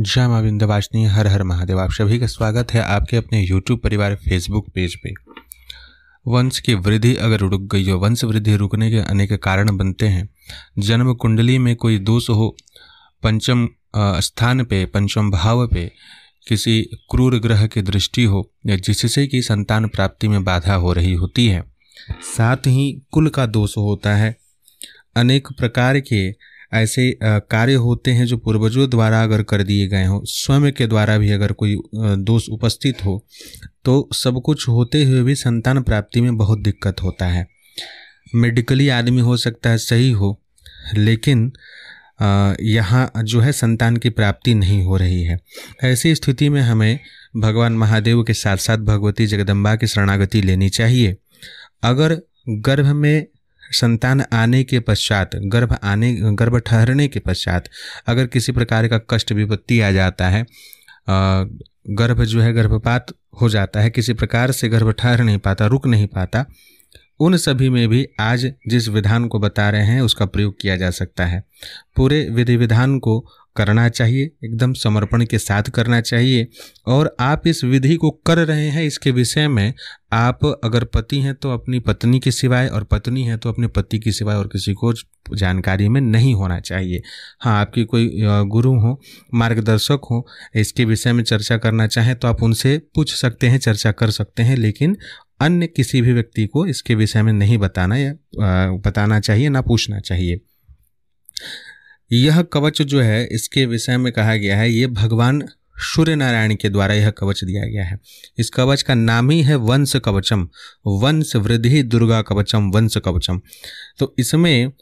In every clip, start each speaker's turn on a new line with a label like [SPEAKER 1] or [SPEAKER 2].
[SPEAKER 1] जय माँ विंदवाचनी हर हर महादेव आप सभी का स्वागत है आपके अपने YouTube परिवार फेसबुक पेज पे वंश की वृद्धि अगर रुक गई हो वंश वृद्धि रुकने के अनेक कारण बनते हैं जन्म कुंडली में कोई दोष हो पंचम स्थान पे पंचम भाव पे किसी क्रूर ग्रह की दृष्टि हो या जिससे कि संतान प्राप्ति में बाधा हो रही होती है साथ ही कुल का दोष होता है अनेक प्रकार के ऐसे कार्य होते हैं जो पूर्वजों द्वारा अगर कर दिए गए हों स्वयं के द्वारा भी अगर कोई दोष उपस्थित हो तो सब कुछ होते हुए भी संतान प्राप्ति में बहुत दिक्कत होता है मेडिकली आदमी हो सकता है सही हो लेकिन यहाँ जो है संतान की प्राप्ति नहीं हो रही है ऐसी स्थिति में हमें भगवान महादेव के साथ साथ भगवती जगदम्बा की शरणागति लेनी चाहिए अगर गर्भ में संतान आने के पश्चात गर्भ आने गर्भ ठहरने के पश्चात अगर किसी प्रकार का कष्ट विपत्ति आ जाता है गर्भ जो है गर्भपात हो जाता है किसी प्रकार से गर्भ ठहर नहीं पाता रुक नहीं पाता उन सभी में भी आज जिस विधान को बता रहे हैं उसका प्रयोग किया जा सकता है पूरे विधि विधान को करना चाहिए एकदम समर्पण के साथ करना चाहिए और आप इस विधि को कर रहे हैं इसके विषय में आप अगर पति हैं तो अपनी पत्नी के सिवाय और पत्नी हैं तो अपने पति के सिवाय और किसी को जानकारी में नहीं होना चाहिए हाँ आपकी कोई गुरु हो मार्गदर्शक हो इसके विषय में चर्चा करना चाहें तो आप उनसे पूछ सकते हैं चर्चा कर सकते हैं लेकिन अन्य किसी भी व्यक्ति को इसके विषय में नहीं बताना या बताना चाहिए ना पूछना चाहिए यह कवच जो है इसके विषय में कहा गया है ये भगवान सूर्य नारायण के द्वारा यह कवच दिया गया है इस कवच का नाम ही है वंश कवचम वंश वृद्धि दुर्गा कवचम वंश कवचम तो इसमें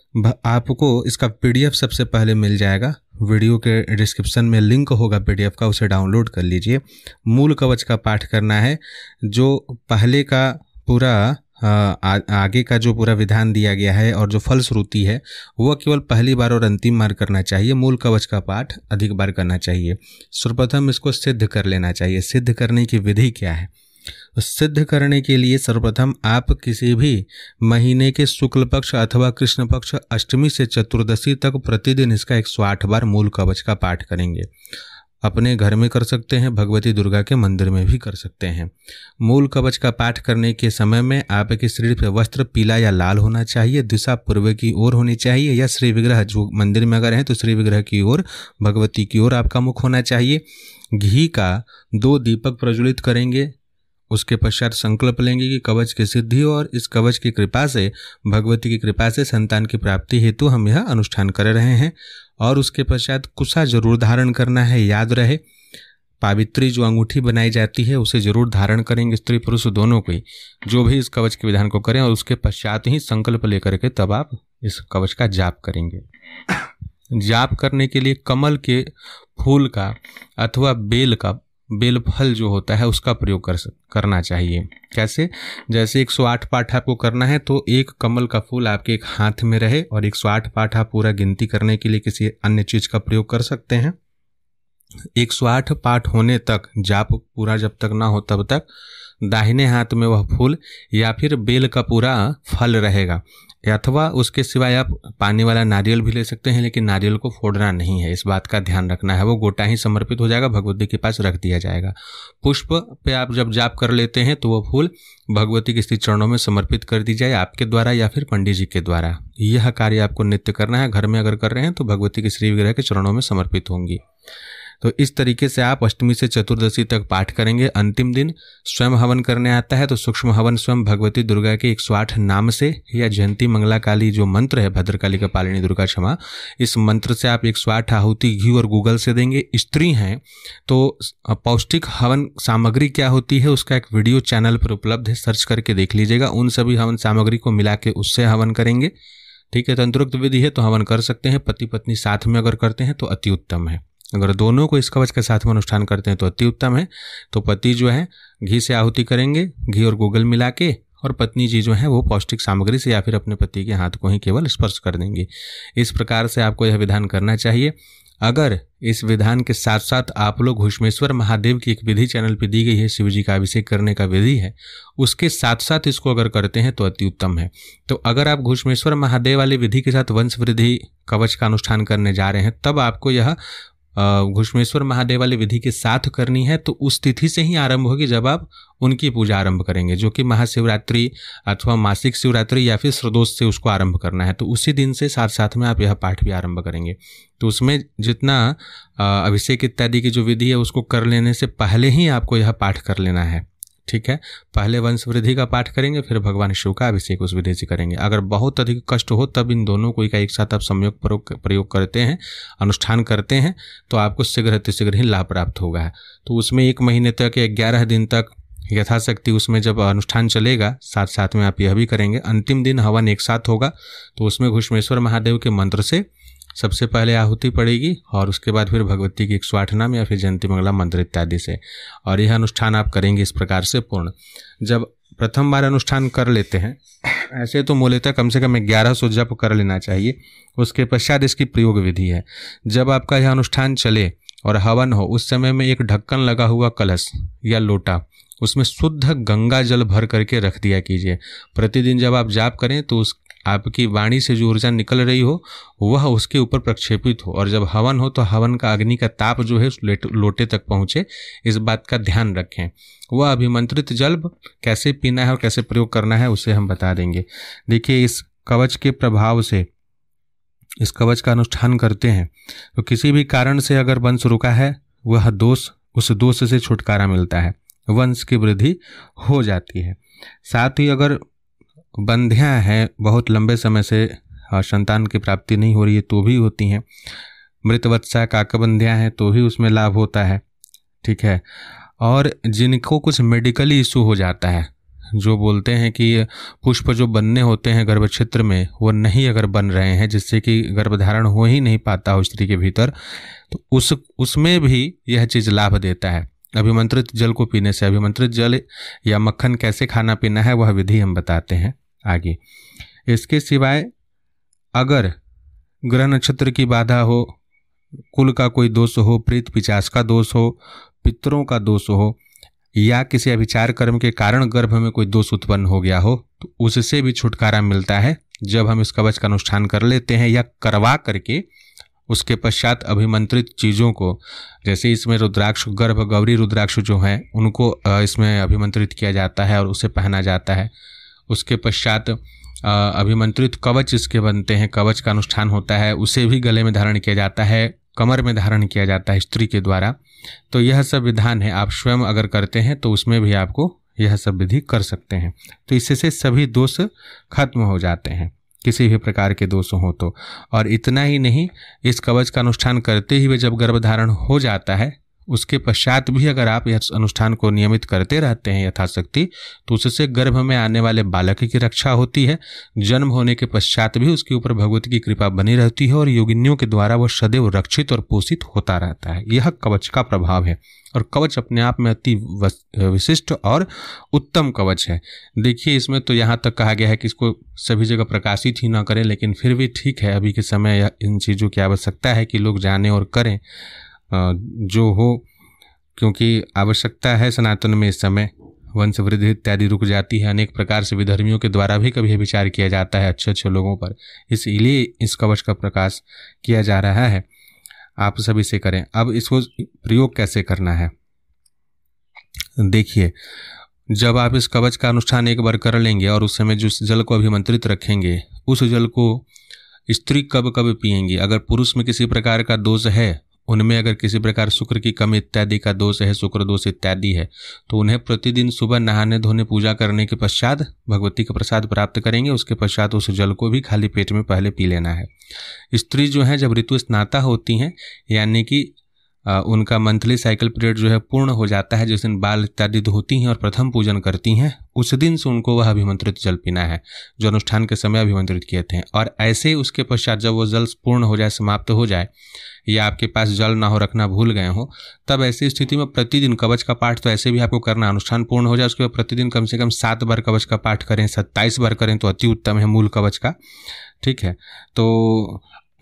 [SPEAKER 1] आपको इसका पीडीएफ सबसे पहले मिल जाएगा वीडियो के डिस्क्रिप्शन में लिंक होगा पीडीएफ का उसे डाउनलोड कर लीजिए मूल कवच का पाठ करना है जो पहले का पूरा आ, आगे का जो पूरा विधान दिया गया है और जो फलश्रुति है वह केवल पहली बार और अंतिम बार करना चाहिए मूल कवच का पाठ अधिक बार करना चाहिए सर्वप्रथम इसको सिद्ध कर लेना चाहिए सिद्ध करने की विधि क्या है सिद्ध करने के लिए सर्वप्रथम आप किसी भी महीने के शुक्ल पक्ष अथवा कृष्ण पक्ष अष्टमी से चतुर्दशी तक प्रतिदिन इसका एक सौ आठ बार मूल कवच का पाठ करेंगे अपने घर में कर सकते हैं भगवती दुर्गा के मंदिर में भी कर सकते हैं मूल कवच का पाठ करने के समय में आपके शरीर पर वस्त्र पीला या लाल होना चाहिए दिशा पूर्व की ओर होनी चाहिए या श्री विग्रह जो मंदिर में अगर हैं तो श्री विग्रह की ओर भगवती की ओर आपका मुख होना चाहिए घी का दो दीपक प्रज्वलित करेंगे उसके पश्चात संकल्प लेंगे कि कवच की सिद्धि और इस कवच की कृपा से भगवती की कृपा से संतान की प्राप्ति हेतु हम यह अनुष्ठान कर रहे हैं और उसके पश्चात कुसा जरूर धारण करना है याद रहे पावित्री जो अंगूठी बनाई जाती है उसे जरूर धारण करेंगे स्त्री पुरुष दोनों को ही जो भी इस कवच के विधान को करें और उसके पश्चात ही संकल्प लेकर के तब आप इस कवच का जाप करेंगे जाप करने के लिए कमल के फूल का अथवा बेल का बेलफल जो होता है उसका प्रयोग कर करना चाहिए कैसे जैसे 108 पाठ आपको करना है तो एक कमल का फूल आपके एक हाथ में रहे और 108 पाठ आप पूरा गिनती करने के लिए किसी अन्य चीज़ का प्रयोग कर सकते हैं 108 पाठ होने तक जाप पूरा जब तक ना हो तब तक दाहिने हाथ में वह फूल या फिर बेल का पूरा फल रहेगा अथवा उसके सिवाय आप पानी वाला नारियल भी ले सकते हैं लेकिन नारियल को फोड़ना नहीं है इस बात का ध्यान रखना है वो गोटा ही समर्पित हो जाएगा भगवती के पास रख दिया जाएगा पुष्प पे आप जब जाप कर लेते हैं तो वो फूल भगवती के स्थित चरणों में समर्पित कर दी जाए आपके द्वारा या फिर पंडित जी के द्वारा यह कार्य आपको नित्य करना है घर में अगर कर रहे हैं तो भगवती के श्री विग्रह के चरणों में समर्पित होंगी तो इस तरीके से आप अष्टमी से चतुर्दशी तक पाठ करेंगे अंतिम दिन स्वयं हवन करने आता है तो सूक्ष्म हवन स्वयं भगवती दुर्गा के एक नाम से या जयंती मंगला काली जो मंत्र है भद्रकाली का पालिनी दुर्गा क्षमा इस मंत्र से आप एक आहुति घी और गूगल से देंगे स्त्री हैं तो पौष्टिक हवन सामग्री क्या होती है उसका एक वीडियो चैनल पर उपलब्ध है सर्च करके देख लीजिएगा उन सभी हवन सामग्री को मिला के उससे हवन करेंगे ठीक है तंत्रुक्त तो विधि है तो हवन कर सकते हैं पति पत्नी साथ में अगर करते हैं तो अति उत्तम है अगर दोनों को इस कवच के साथ में अनुष्ठान करते हैं तो अति उत्तम है तो पति जो है घी से आहुति करेंगे घी और गूगल मिला के और पत्नी जी जो है वो पौष्टिक सामग्री से या फिर अपने पति के हाथ को ही केवल स्पर्श कर देंगे इस प्रकार से आपको यह विधान करना चाहिए अगर इस विधान के साथ साथ आप लोग घुष्मेश्वर महादेव की एक विधि चैनल पर दी गई है शिव जी का अभिषेक करने का विधि है उसके साथ साथ इसको अगर करते हैं तो अति उत्तम है तो अगर आप घुष्मेश्वर महादेव वाली विधि के साथ वंश वृद्धि कवच का अनुष्ठान करने जा रहे हैं तब आपको यह घुष्मेश्वर महादेव वाली विधि के साथ करनी है तो उस तिथि से ही आरंभ होगी जब आप उनकी पूजा आरंभ करेंगे जो कि महाशिवरात्रि अथवा मासिक शिवरात्रि या फिर श्रदोष से उसको आरंभ करना है तो उसी दिन से साथ साथ में आप यह पाठ भी आरंभ करेंगे तो उसमें जितना अभिषेक इत्यादि की जो विधि है उसको कर लेने से पहले ही आपको यह पाठ कर लेना है ठीक है पहले वंश वृद्धि का पाठ करेंगे फिर भगवान शिव का अभिषेक उस विधि से करेंगे अगर बहुत अधिक कष्ट हो तब इन दोनों को एक साथ आप संयोग प्रयोग करते हैं अनुष्ठान करते हैं तो आपको शीघ्र अतिशीघ्र ही लाभ प्राप्त होगा तो उसमें एक महीने तक या ग्यारह दिन तक यथाशक्ति उसमें जब अनुष्ठान चलेगा साथ साथ में आप यह भी करेंगे अंतिम दिन हवन एक साथ होगा तो उसमें घुष्मेश्वर महादेव के मंत्र से सबसे पहले आहुति पड़ेगी और उसके बाद फिर भगवती की एक सौ आठ नाम या फिर जयंती मंगला मंत्र इत्यादि से और यह अनुष्ठान आप करेंगे इस प्रकार से पूर्ण जब प्रथम बार अनुष्ठान कर लेते हैं ऐसे तो मूलतः कम से कम ग्यारह सौ जप कर लेना चाहिए उसके पश्चात इसकी प्रयोग विधि है जब आपका यह अनुष्ठान चले और हवन हो उस समय में एक ढक्कन लगा हुआ कलश या लोटा उसमें शुद्ध गंगा जल भर करके रख दिया कीजिए प्रतिदिन जब आप जाप करें तो उस आपकी वाणी से जो ऊर्जा निकल रही हो वह उसके ऊपर प्रक्षेपित हो और जब हवन हो तो हवन का अग्नि का ताप जो है लोटे तक पहुँचे इस बात का ध्यान रखें वह अभिमंत्रित जल्ब कैसे पीना है और कैसे प्रयोग करना है उसे हम बता देंगे देखिए इस कवच के प्रभाव से इस कवच का अनुष्ठान करते हैं तो किसी भी कारण से अगर वंश रुका है वह दोष उस दोष से छुटकारा मिलता है वंश की वृद्धि हो जाती है साथ ही अगर बंध्याँ हैं बहुत लंबे समय से हाँ, संतान की प्राप्ति नहीं हो रही है तो भी होती हैं मृतवत्सा काकबंध्याँ हैं तो भी उसमें लाभ होता है ठीक है और जिनको कुछ मेडिकली इशू हो जाता है जो बोलते हैं कि पुष्प जो बनने होते हैं गर्भ क्षेत्र में वो नहीं अगर बन रहे हैं जिससे कि गर्भधारण हो ही नहीं पाता हो स्त्री के भीतर तो उस उसमें भी यह चीज़ लाभ देता है अभिमंत्रित जल को पीने से अभिमंत्रित जल या मक्खन कैसे खाना पीना है वह विधि हम बताते हैं आगे इसके सिवाय अगर ग्रह नक्षत्र की बाधा हो कुल का कोई दोष हो प्रीत पिचास का दोष हो पितरों का दोष हो या किसी अभिचार कर्म के कारण गर्भ में कोई दोष उत्पन्न हो गया हो तो उससे भी छुटकारा मिलता है जब हम इस कवच का अनुष्ठान कर लेते हैं या करवा करके उसके पश्चात अभिमंत्रित चीज़ों को जैसे इसमें रुद्राक्ष गर्भ गौरी रुद्राक्ष जो हैं उनको इसमें अभिमंत्रित किया जाता है और उसे पहना जाता है उसके पश्चात अभिमंत्रित कवच इसके बनते हैं कवच का अनुष्ठान होता है उसे भी गले में धारण किया जाता है कमर में धारण किया जाता है स्त्री के द्वारा तो यह सब विधान है आप स्वयं अगर करते हैं तो उसमें भी आपको यह सब विधि कर सकते हैं तो इससे सभी दोष खत्म हो जाते हैं किसी भी प्रकार के दोष हो तो और इतना ही नहीं इस कवच का अनुष्ठान करते ही वे जब गर्भधारण हो जाता है उसके पश्चात भी अगर आप यह अनुष्ठान को नियमित करते रहते हैं यथाशक्ति तो उससे गर्भ में आने वाले बालक की रक्षा होती है जन्म होने के पश्चात भी उसके ऊपर भगवती की कृपा बनी रहती है और योगिनियों के द्वारा वह सदैव रक्षित और पोषित होता रहता है यह कवच का प्रभाव है और कवच अपने आप में अति विशिष्ट और उत्तम कवच है देखिए इसमें तो यहाँ तक कहा गया है कि इसको सभी जगह प्रकाशित ही ना करें लेकिन फिर भी ठीक है अभी के समय इन चीज़ों की आवश्यकता है कि लोग जाने और करें जो हो क्योंकि आवश्यकता है सनातन में इस समय वंश वृद्धि इत्यादि रुक जाती है अनेक प्रकार से विधर्मियों के द्वारा भी कभी विचार किया जाता है अच्छे अच्छे लोगों पर इसलिए इस कवच का प्रकाश किया जा रहा है आप सभी से करें अब इसको प्रयोग कैसे करना है देखिए जब आप इस कवच का अनुष्ठान एक बार कर लेंगे और उस समय जिस जल को अभिमंत्रित रखेंगे उस जल को स्त्री कब कब पिएंगी अगर पुरुष में किसी प्रकार का दोष है उनमें अगर किसी प्रकार शुक्र की कमी इत्यादि का दोष है शुक्र दोष इत्यादि है तो उन्हें प्रतिदिन सुबह नहाने धोने पूजा करने के पश्चात भगवती का प्रसाद प्राप्त करेंगे उसके पश्चात उस जल को भी खाली पेट में पहले पी लेना है स्त्री जो है जब ऋतु स्नाता होती हैं यानी कि उनका मंथली साइकिल पीरियड जो है पूर्ण हो जाता है जिस दिन बाल इत्यादि धोती हैं और प्रथम पूजन करती हैं उस दिन से उनको वह अभिमंत्रित जल पीना है जो अनुष्ठान के समय अभिमंत्रित किए थे और ऐसे उसके पश्चात जब वो जल पूर्ण हो जाए समाप्त हो जाए या आपके पास जल ना हो रखना भूल गए हो तब ऐसी स्थिति में प्रतिदिन कवच का पाठ तो ऐसे भी आपको करना अनुष्ठान पूर्ण हो जाए उसके बाद प्रतिदिन कम से कम सात बार कवच का पाठ करें सत्ताईस बार करें तो अति उत्तम है मूल कवच का ठीक है तो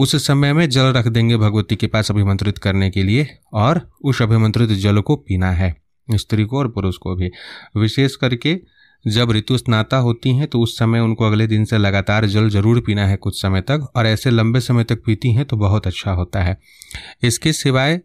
[SPEAKER 1] उस समय में जल रख देंगे भगवती के पास अभिमंत्रित करने के लिए और उस अभिमंत्रित जल को पीना है स्त्री को और पुरुष को भी विशेष करके जब ऋतु स्नाता होती हैं तो उस समय उनको अगले दिन से लगातार जल जरूर पीना है कुछ समय तक और ऐसे लंबे समय तक पीती हैं तो बहुत अच्छा होता है इसके सिवाय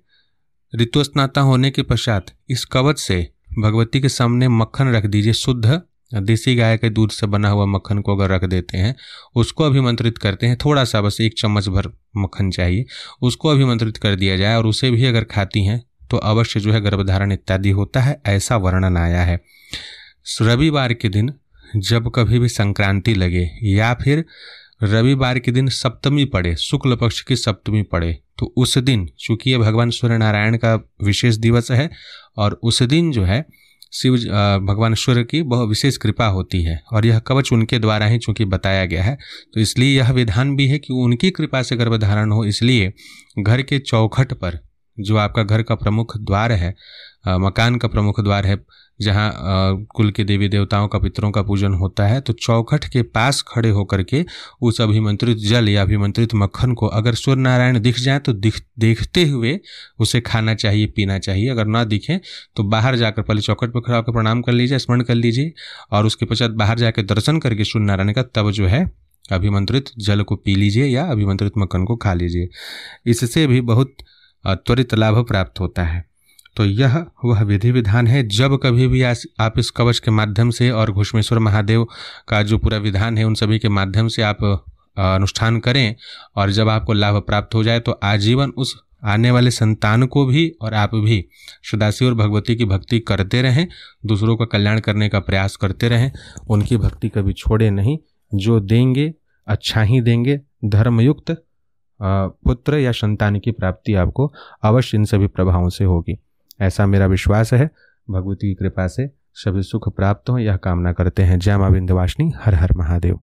[SPEAKER 1] ऋतु स्नाता होने के पश्चात इस कवच से भगवती के सामने मक्खन रख दीजिए शुद्ध देसी गाय के दूध से बना हुआ मक्खन को अगर रख देते हैं उसको अभिमंत्रित करते हैं थोड़ा सा बस एक चम्मच भर मक्खन चाहिए उसको अभिमंत्रित कर दिया जाए और उसे भी अगर खाती हैं तो अवश्य जो है गर्भधारण इत्यादि होता है ऐसा वर्णन आया है रविवार के दिन जब कभी भी संक्रांति लगे या फिर रविवार के दिन सप्तमी पड़े शुक्ल पक्ष की सप्तमी पड़े तो उस दिन चूंकि ये भगवान सूर्य नारायण का विशेष दिवस है और उस दिन जो है शिव भगवान सूर्य की बहुत विशेष कृपा होती है और यह कवच उनके द्वारा ही चूंकि बताया गया है तो इसलिए यह विधान भी है कि उनकी कृपा से गर्भधारण हो इसलिए घर के चौखट पर जो आपका घर का प्रमुख द्वार है आ, मकान का प्रमुख द्वार है जहाँ कुल के देवी देवताओं का पितरों का पूजन होता है तो चौखट के पास खड़े होकर के उस अभिमंत्रित जल या अभिमंत्रित मक्खन को अगर सूर्य नारायण दिख जाए तो दिख देखते हुए उसे खाना चाहिए पीना चाहिए अगर ना दिखें तो बाहर जाकर पहले चौखट पर खड़ा होकर प्रणाम कर लीजिए स्मरण कर लीजिए और उसके पश्चात बाहर जाकर दर्शन करके सूर्य नारायण का तब जो है अभिमंत्रित जल को पी लीजिए या अभिमंत्रित मक्खन को खा लीजिए इससे भी बहुत त्वरित लाभ प्राप्त होता है तो यह वह विधि विधान है जब कभी भी आप इस कवच के माध्यम से और घुष्मेश्वर महादेव का जो पूरा विधान है उन सभी के माध्यम से आप अनुष्ठान करें और जब आपको लाभ प्राप्त हो जाए तो आजीवन उस आने वाले संतान को भी और आप भी सदाशिव और भगवती की भक्ति करते रहें दूसरों का कल्याण करने का प्रयास करते रहें उनकी भक्ति कभी छोड़े नहीं जो देंगे अच्छा ही देंगे धर्मयुक्त पुत्र या संतान की प्राप्ति आपको अवश्य इन सभी प्रभावों से होगी ऐसा मेरा विश्वास है भगवती की कृपा से सभी सुख प्राप्त हों यह कामना करते हैं जय माँ विंध्यवासिनी हर हर महादेव